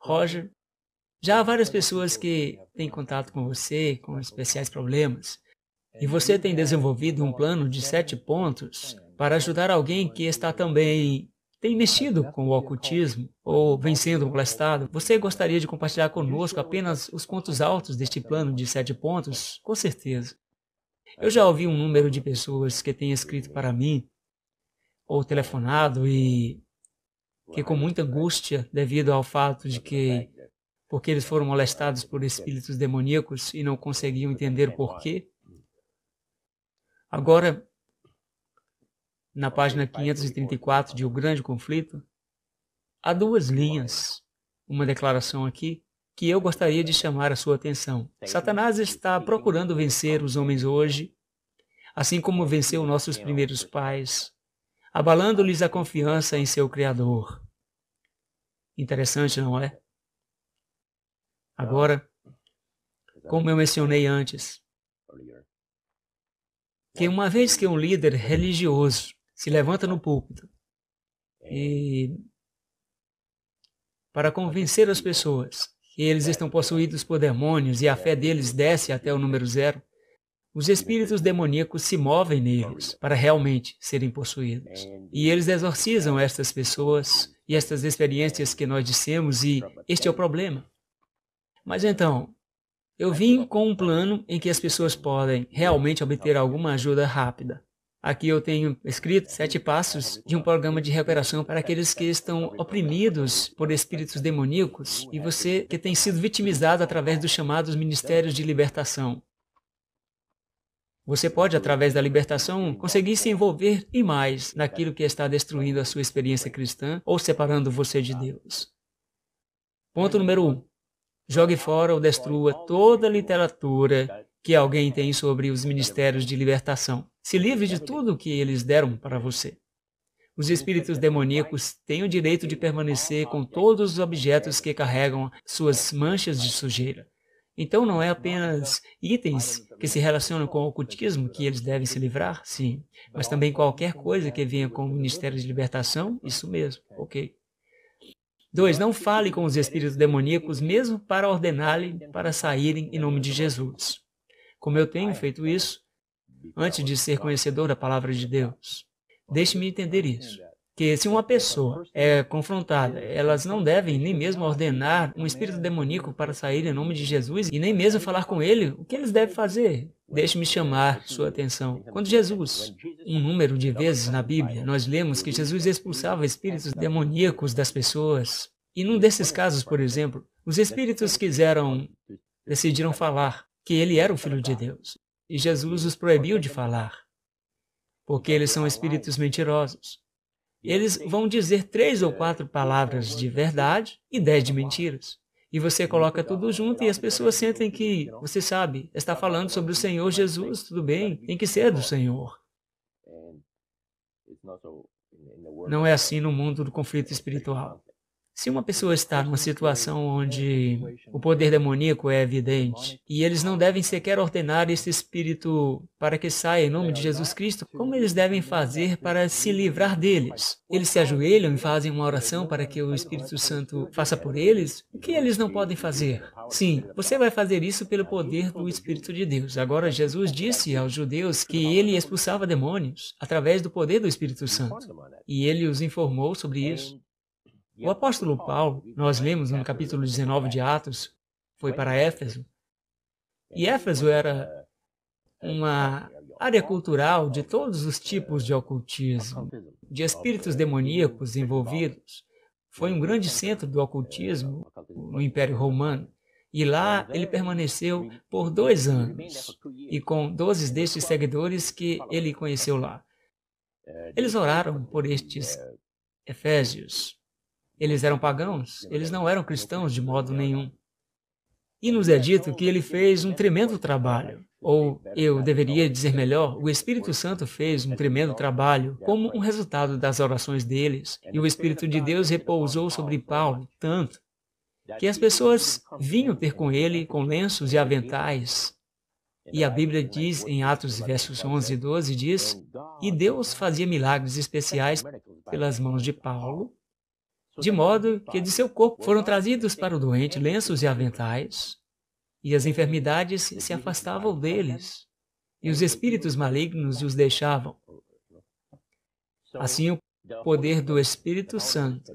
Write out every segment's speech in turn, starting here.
Roger, já há várias pessoas que têm contato com você com especiais problemas. E você tem desenvolvido um plano de sete pontos para ajudar alguém que está também tem mexido com o ocultismo ou vencendo o molestado. Você gostaria de compartilhar conosco apenas os pontos altos deste plano de sete pontos? Com certeza. Eu já ouvi um número de pessoas que têm escrito para mim ou telefonado e que com muita né? angústia devido ao fato de que porque eles foram molestados por espíritos demoníacos e não conseguiam entender por quê. Hum. Agora, na página 534 de O Grande Conflito, há duas linhas, uma declaração aqui, que eu gostaria de chamar a sua atenção. Satanás está procurando vencer os homens hoje, assim como venceu nossos primeiros pais, abalando-lhes a confiança em seu Criador. Interessante, não é? Tá. Agora, como eu mencionei antes, que uma vez que um líder religioso se levanta no púlpito é. e para convencer as pessoas que eles é. estão possuídos por demônios e a é. fé deles desce até o número zero, os espíritos demoníacos se movem neles para realmente serem possuídos. E eles exorcizam estas pessoas e estas experiências que nós dissemos, e este é o problema. Mas então, eu vim com um plano em que as pessoas podem realmente obter alguma ajuda rápida. Aqui eu tenho escrito sete passos de um programa de recuperação para aqueles que estão oprimidos por espíritos demoníacos e você que tem sido vitimizado através dos chamados ministérios de libertação. Você pode, através da libertação, conseguir se envolver e mais naquilo que está destruindo a sua experiência cristã ou separando você de Deus. Ponto número 1. Um, jogue fora ou destrua toda a literatura que alguém tem sobre os ministérios de libertação. Se livre de tudo o que eles deram para você. Os espíritos demoníacos têm o direito de permanecer com todos os objetos que carregam suas manchas de sujeira. Então não é apenas itens que se relacionam com o ocultismo que eles devem se livrar, sim, mas também qualquer coisa que venha com o Ministério de Libertação, isso mesmo, é. ok. Dois, não fale com os espíritos demoníacos, mesmo para ordená-lhe para saírem em nome de Jesus. Como eu tenho feito isso, antes de ser conhecedor da palavra de Deus. Deixe-me entender isso que se uma pessoa é confrontada, elas não devem nem mesmo ordenar um espírito demoníaco para sair em nome de Jesus e nem mesmo falar com ele, o que eles devem fazer? Deixe-me chamar sua atenção. Quando Jesus, um número de vezes na Bíblia, nós lemos que Jesus expulsava espíritos demoníacos das pessoas. E num desses casos, por exemplo, os espíritos quiseram, decidiram falar que ele era o Filho de Deus. E Jesus os proibiu de falar, porque eles são espíritos mentirosos. Eles vão dizer três ou é, quatro é palavras de verdade e dez de mentiras. E você coloca tudo junto e as pessoas sentem que, você sabe, está falando sobre o Senhor Jesus, tudo bem, tem que ser do Senhor. Não é assim no mundo do conflito espiritual. Se uma pessoa está numa situação onde o poder demoníaco é evidente e eles não devem sequer ordenar esse espírito para que saia em nome de Jesus Cristo, como eles devem fazer para se livrar deles? Eles se ajoelham e fazem uma oração para que o Espírito Santo faça por eles? O que eles não podem fazer? Sim, você vai fazer isso pelo poder do Espírito de Deus. Agora, Jesus disse aos judeus que ele expulsava demônios através do poder do Espírito Santo e ele os informou sobre isso. O apóstolo Paulo, nós lemos no capítulo 19 de Atos, foi para Éfeso. E Éfeso era uma área cultural de todos os tipos de ocultismo, de espíritos demoníacos envolvidos. Foi um grande centro do ocultismo no Império Romano. E lá ele permaneceu por dois anos, e com doze destes seguidores que ele conheceu lá. Eles oraram por estes Efésios. Eles eram pagãos, eles não eram cristãos de modo nenhum. E nos é dito que ele fez um tremendo trabalho, ou eu deveria dizer melhor, o Espírito Santo fez um tremendo trabalho como um resultado das orações deles, e o Espírito de Deus repousou sobre Paulo tanto que as pessoas vinham ter com ele com lenços e aventais. E a Bíblia diz em Atos versos 11 e 12 diz: "E Deus fazia milagres especiais pelas mãos de Paulo de modo que de seu corpo foram trazidos para o doente lenços e aventais, e as enfermidades se afastavam deles, e os espíritos malignos os deixavam. Assim, o poder do Espírito Santo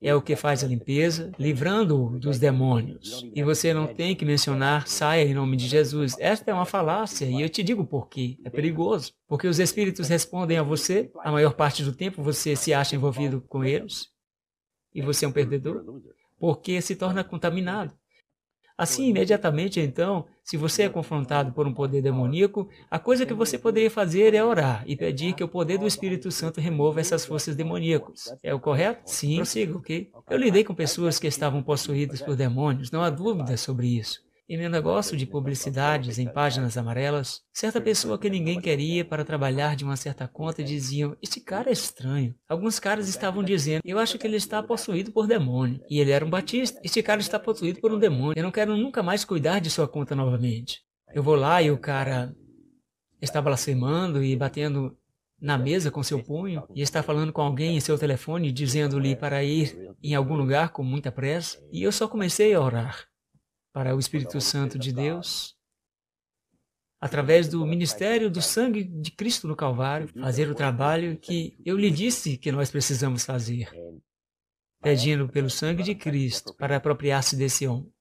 é o que faz a limpeza, livrando-o dos demônios. E você não tem que mencionar saia em nome de Jesus. Esta é uma falácia e eu te digo por quê. É perigoso, porque os espíritos respondem a você, a maior parte do tempo você se acha envolvido com eles e você é um perdedor, porque se torna contaminado. Assim, imediatamente então, se você é confrontado por um poder demoníaco, a coisa que você poderia fazer é orar e pedir que o poder do Espírito Santo remova essas forças demoníacas. É o correto? Sim, siga, ok? Eu lidei com pessoas que estavam possuídas por demônios, não há dúvida sobre isso. Em meu negócio de publicidades em páginas amarelas, certa pessoa que ninguém queria para trabalhar de uma certa conta diziam: Este cara é estranho. Alguns caras estavam dizendo: Eu acho que ele está possuído por demônio. E ele era um batista. Este cara está possuído por um demônio. Eu não quero nunca mais cuidar de sua conta novamente. Eu vou lá e o cara está blasfemando e batendo na mesa com seu punho e está falando com alguém em seu telefone dizendo-lhe para ir em algum lugar com muita pressa. E eu só comecei a orar para o Espírito Santo de Deus, através do ministério do sangue de Cristo no Calvário, fazer o trabalho que eu lhe disse que nós precisamos fazer, é, pedindo pelo sangue de Cristo para apropriar-se desse homem.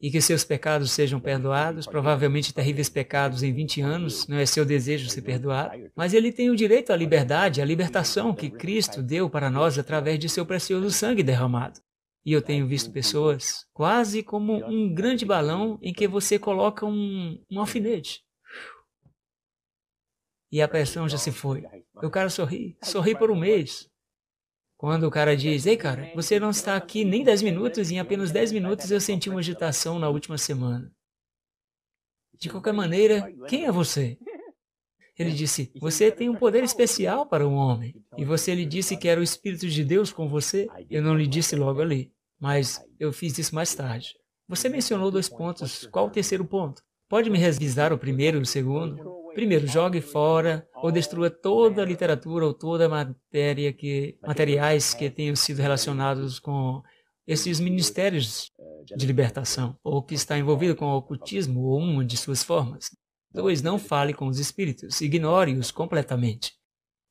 E que seus pecados sejam perdoados, provavelmente terríveis pecados em 20 anos, não é seu desejo ser perdoado, mas ele tem o direito à liberdade, à libertação que Cristo deu para nós através de seu precioso sangue derramado. E eu é, tenho visto pessoas quase como um grande balão em né? que você coloca um, um alfinete. E a pressão já se foi. O cara sorri, sorri por um mês. Quando o cara diz, ei cara, você não está aqui nem 10 minutos, e em apenas 10 né? minutos eu senti uma agitação na última semana. De qualquer maneira, quem é você? Ele disse: Você tem um poder né? especial para um homem. Então e você lhe disse que era o Espírito de Deus com você? Eu não lhe então, disse logo ali, mas eu fiz isso mais tarde. Você mencionou dois pontos. Qual o terceiro ponto? Pode me revisar o primeiro e o segundo? Primeiro, jogue fora ou destrua toda a literatura ou toda a matéria que materiais que tenham sido relacionados com esses ministérios de libertação ou que está envolvido com o ocultismo ou uma de suas formas. 2. Não fale com os espíritos, ignore-os completamente.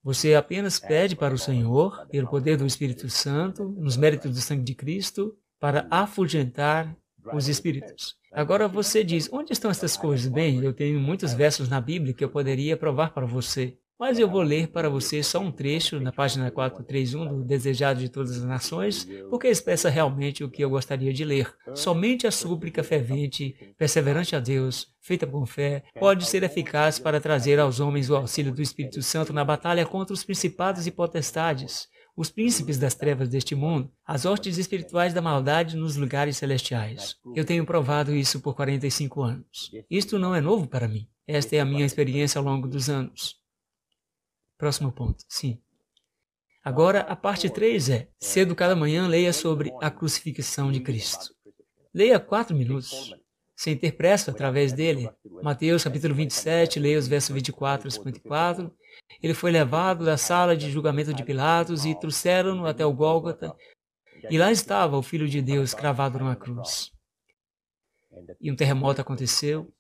Você apenas é, pede para o Senhor, pelo poder do Espírito Santo, nos méritos do sangue de Cristo, para afugentar os espíritos. Agora você diz: onde estão essas coisas? Bem, eu tenho muitos versos na Bíblia que eu poderia provar para você. Mas eu vou ler para você só um trecho na página 431 do Desejado de Todas as Nações, porque expressa realmente o que eu gostaria de ler. Somente a súplica fervente, perseverante a Deus, feita com fé, pode ser eficaz para trazer aos homens o auxílio do Espírito Santo na batalha contra os principados e potestades, os príncipes das trevas deste mundo, as hostes espirituais da maldade nos lugares celestiais. Eu tenho provado isso por 45 anos. Isto não é novo para mim. Esta é a minha experiência ao longo dos anos. Próximo ponto. Sim. Agora, a parte 3 é: cedo cada manhã, leia sobre a crucificação de Cristo. Leia quatro minutos. Sem ter pressa através dele. Mateus capítulo 27, leia os versos 24 a 54. Ele foi levado da sala de julgamento de Pilatos e trouxeram-no até o Gólgota. E lá estava o Filho de Deus cravado numa cruz. E um terremoto aconteceu.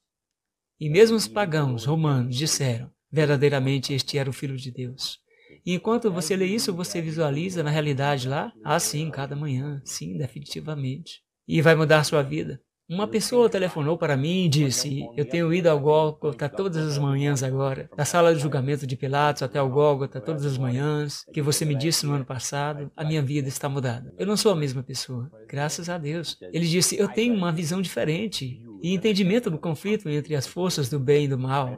E mesmo os pagãos romanos disseram: verdadeiramente este era o Filho de Deus. E enquanto você lê isso, você visualiza na realidade lá, ah, sim, cada manhã, sim, definitivamente. E vai mudar sua vida. Uma pessoa telefonou para mim e disse: Eu tenho ido ao Gólgota todas as manhãs agora, da sala de julgamento de Pilatos até o Gólgota todas as manhãs, que você me disse no ano passado, a minha vida está mudada. Eu não sou a mesma pessoa, graças a Deus. Ele disse: Eu tenho uma visão diferente e entendimento do conflito entre as forças do bem e do mal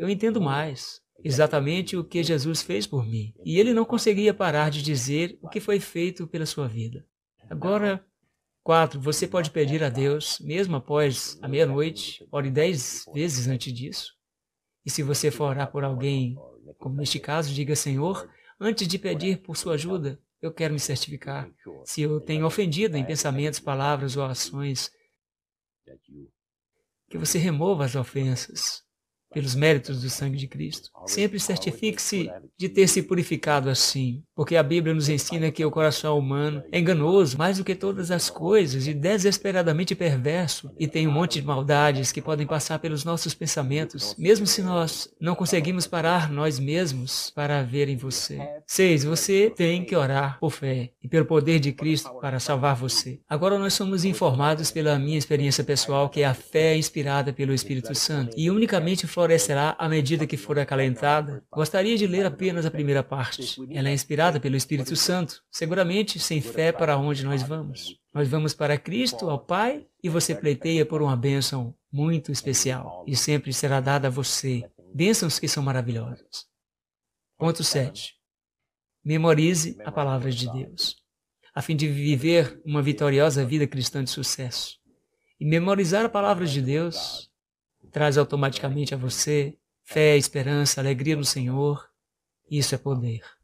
eu entendo mais exatamente o que Jesus fez por mim. E ele não conseguia parar de dizer o que foi feito pela sua vida. Agora, quatro, você pode pedir a Deus, mesmo após a meia-noite, ore dez vezes antes disso. E se você for orar por alguém, como neste caso, diga, Senhor, antes de pedir por sua ajuda, eu quero me certificar se eu tenho ofendido em pensamentos, palavras ou ações. Que você remova as ofensas pelos méritos do sangue de Cristo. Sempre certifique-se de ter se purificado assim porque a Bíblia nos ensina que o coração humano é enganoso mais do que todas as coisas e desesperadamente perverso, e tem um monte de maldades que podem passar pelos nossos pensamentos, mesmo se nós não conseguimos parar nós mesmos para ver em você. Seis, você tem que orar por fé e pelo poder de Cristo para salvar você. Agora nós somos informados pela minha experiência pessoal que a fé é inspirada pelo Espírito Santo e unicamente florescerá à medida que for acalentada. Gostaria de ler apenas a primeira parte. Ela é inspirada guiada pelo Espírito Santo. Seguramente, sem fé, para onde nós vamos? Nós vamos para Cristo, ao Pai, e você pleiteia por uma bênção muito especial, e sempre será dada a você. Bênçãos que são maravilhosas. Ponto 7. Memorize a palavra de Deus, a fim de viver uma vitoriosa vida cristã de sucesso. E memorizar a palavra de Deus traz automaticamente a você fé, esperança, alegria no Senhor. Isso é poder.